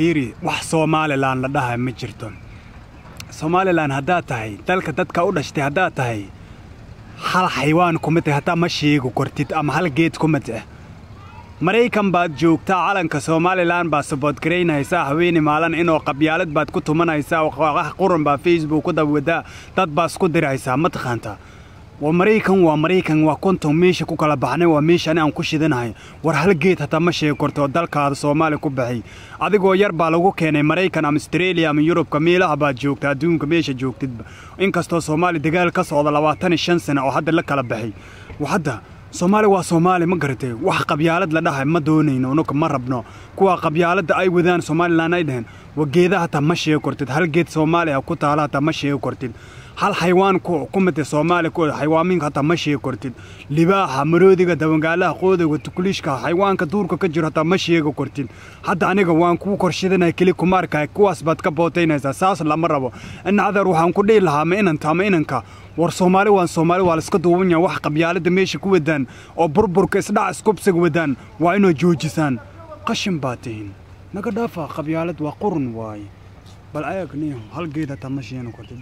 fiiri wax somalilan la dhaha ma jirto somalilan haddaad tahay dalka dadka u dhashtay haddaad tahay hal xaywaan kuma tah eh, hataa ma sheegi kortid ama hal geed kuma tah eh. maraykan baad joogtaa calanka somalilan baad saboodgaraynaysaa haweeni maalan inoo qabyaalad baad ku tumanaysaa waaqaha quran baa facebook ku dab wadaa dad baas ku diraysaa ma taqaantaa waa maraykan waa maraykan waa konton meesha ku kala baxnay waa meeshani aan ku shidanahay war hal geed hataa ma sheegi karto dalkaada soomaaliya ku baxay adigoo yar baa lagu keenay maraykan ama astreeliya ama yurubka meelaha baad joogta adduunka meesha joogtidba inkastoo soomaaliya dagaal ka socda labaatan iyo shan sano oo hadda la kala baxay hadda soomaali waa soomaali ma garatay wax qabyaalad la dhahay ma doonayno unuka ma rabno kuwa qabyaaladda ay wadaan somalilan ay dhaheen wageeda hataa ma sheegi kortid hal geed soomaali ku taala hataa ma sheegi kortid hal xayawaan ku xukumata soomaali ku xayawaaminka hataa ma sheegi kortid libaaxa maroodiga dawangaalaha qoodayga tukuliishka xayawaanka duurka ka jiro hataa ma sheegi kortid hadda aniga waan kuu korshadanaya keli kumaarkahay kuwaas baad ka bootaynaysaa saas lama rabo in cadar waxaan ku dhihi ma inanta ama inanka war soomaali waan soomaali waa laiska duuban yahay wax qabyaaladda meesha ku wadaan oo burburka isdhaca iskubsiga wadaan waa inoo joojisaan qashin baa tihin naga dhaafaa qabyaalad waa qurun waaye bal ayagniyo halgeeda tamashiina kortay